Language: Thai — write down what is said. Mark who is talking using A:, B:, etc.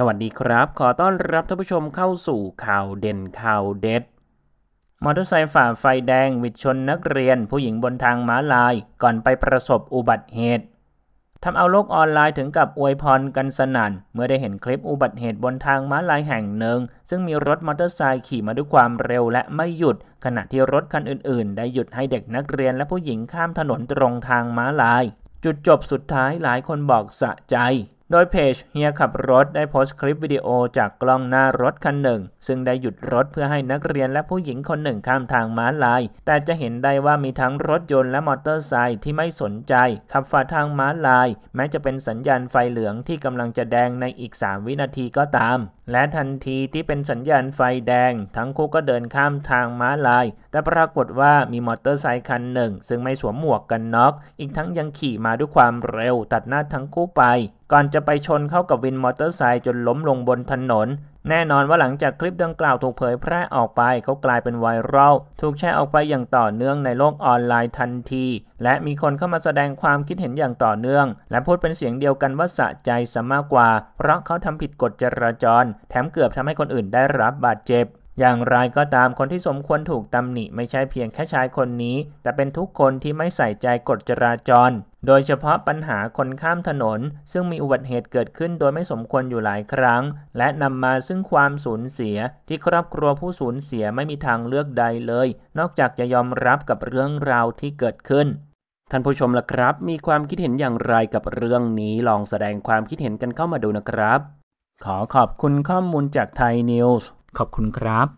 A: สวัสดีครับ ขอต้อนรับท่านผู้ชมเข้าสู่ข่าวเด่นข่าวเด็ดมอเตอร์ไซค์ฝ่าไฟแดง วิดชนนักเรียนผู้หญิงบนทางม้าลายก่อนไปประสบอุบัติเหตุทำเอาโลกออนไลน์ถึงกับอวยพรกันสนั่นเมื่อได้เห็นคลิปอุบัติเหตุบนทางม้าลายแห่งหนึ่งซึ่งมีรถมอเตอร์ไซค์ขี่มาด้วยความเร็วและไม่หยุดขณะที่รถคันอื่น ๆ ได้หยุดให้เด็กนักเรียน และผู้หญิงข้ามถนนตรงทางม้าลาย จุดจบสุดท้ายหลายคนบอกสะใจโดยเพจเฮียขับรถได้โพสต์คลิปวิดีโอจากกล้องหน้ารถคันหนึ่ง ซึ่งได้หยุดรถเพื่อให้นักเรียนและผู้หญิงคนหนึ่งข้ามทางม้าลาย แต่จะเห็นได้ว่ามีทั้งรถยนต์และมอเตอร์ไซค์ที่ไม่สนใจ ขับฝ่าทางม้าลาย แม้จะเป็นสัญญาณไฟเหลืองที่กำลังจะแดงในอีก 3 วินาทีก็ตาม และทันทีที่เป็นสัญญาณไฟแดง ทั้งคู่ก็เดินข้ามทางม้าลาย แต่ปรากฏว่ามีมอเตอร์ไซค์คันหนึ่ง ซึ่งไม่สวมหมวกกันน็อก อีกทั้งยังขี่มาด้วยความเร็ว ตัดหน้าทั้งคู่ไปก่อนจะไปชนเข้ากับวินมอเตอร์ไซค์จนล้มลงบนถนน แน่นอนว่าหลังจากคลิปดังกล่าวถูกเผยแพร่ออกไปเขากลายเป็นไวรัลถูกแชร์ออกไปอย่างต่อเนื่องในโลกออนไลน์ทันที และมีคนเข้ามาแสดงความคิดเห็นอย่างต่อเนื่อง และพูดเป็นเสียงเดียวกันว่าสะใจซะมากกว่า เพราะเขาทำผิดกฎจราจร แถมเกือบทำให้คนอื่นได้รับบาดเจ็บอย่างไรก็ตามคนที่สมควรถูกตำหนิไม่ใช่เพียงแค่ชายคนนี้ แต่เป็นทุกคนที่ไม่ใส่ใจกฎจราจร โดยเฉพาะปัญหาคนข้ามถนน ซึ่งมีอุบัติเหตุเกิดขึ้นโดยไม่สมควรอยู่หลายครั้ง และนำมาซึ่งความสูญเสียที่ครอบครัวผู้สูญเสียไม่มีทางเลือกใดเลย นอกจากจะยอมรับกับเรื่องราวที่เกิดขึ้นท่านผู้ชมล่ะครับ มีความคิดเห็นอย่างไรกับเรื่องนี้ลองแสดงความคิดเห็นกันเข้ามาดูนะครับขอขอบคุณข้อมูลจากไทยนิวส์ขอบคุณครับ